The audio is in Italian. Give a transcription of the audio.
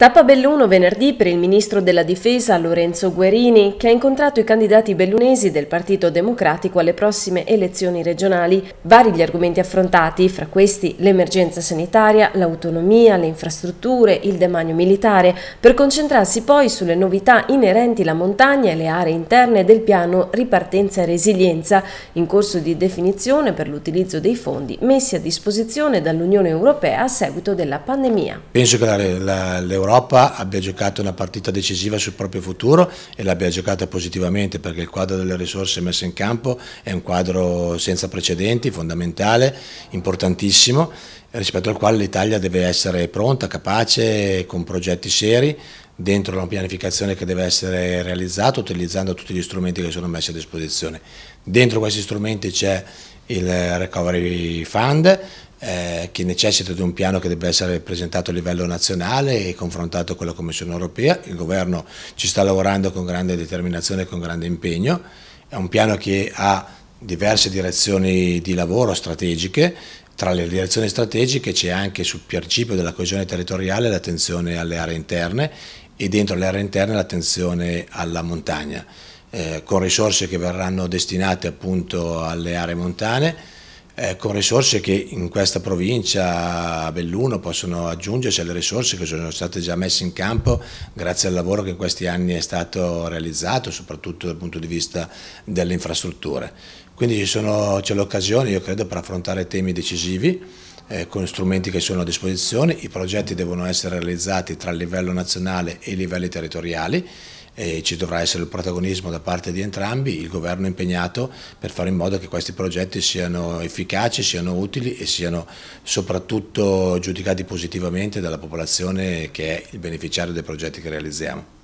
Tappa Belluno venerdì per il ministro della difesa Lorenzo Guerini che ha incontrato i candidati bellunesi del Partito Democratico alle prossime elezioni regionali. Vari gli argomenti affrontati, fra questi l'emergenza sanitaria, l'autonomia, le infrastrutture, il demanio militare, per concentrarsi poi sulle novità inerenti alla montagna e le aree interne del piano ripartenza e resilienza in corso di definizione per l'utilizzo dei fondi messi a disposizione dall'Unione Europea a seguito della pandemia. Penso che l'Europa l'Europa abbia giocato una partita decisiva sul proprio futuro e l'abbia giocata positivamente perché il quadro delle risorse messe in campo è un quadro senza precedenti, fondamentale, importantissimo, rispetto al quale l'Italia deve essere pronta, capace, con progetti seri, dentro una pianificazione che deve essere realizzata utilizzando tutti gli strumenti che sono messi a disposizione. Dentro questi strumenti c'è il Recovery Fund, eh, che necessita di un piano che debba essere presentato a livello nazionale e confrontato con la Commissione europea. Il governo ci sta lavorando con grande determinazione e con grande impegno. È un piano che ha diverse direzioni di lavoro strategiche. Tra le direzioni strategiche c'è anche sul principio della coesione territoriale l'attenzione alle aree interne e dentro le aree interne l'attenzione alla montagna, eh, con risorse che verranno destinate appunto alle aree montane eh, con risorse che in questa provincia a Belluno possono aggiungersi alle risorse che sono state già messe in campo grazie al lavoro che in questi anni è stato realizzato, soprattutto dal punto di vista delle infrastrutture. Quindi c'è l'occasione, io credo, per affrontare temi decisivi eh, con strumenti che sono a disposizione, i progetti devono essere realizzati tra il livello nazionale e i livelli territoriali e ci dovrà essere il protagonismo da parte di entrambi, il governo è impegnato per fare in modo che questi progetti siano efficaci, siano utili e siano soprattutto giudicati positivamente dalla popolazione che è il beneficiario dei progetti che realizziamo.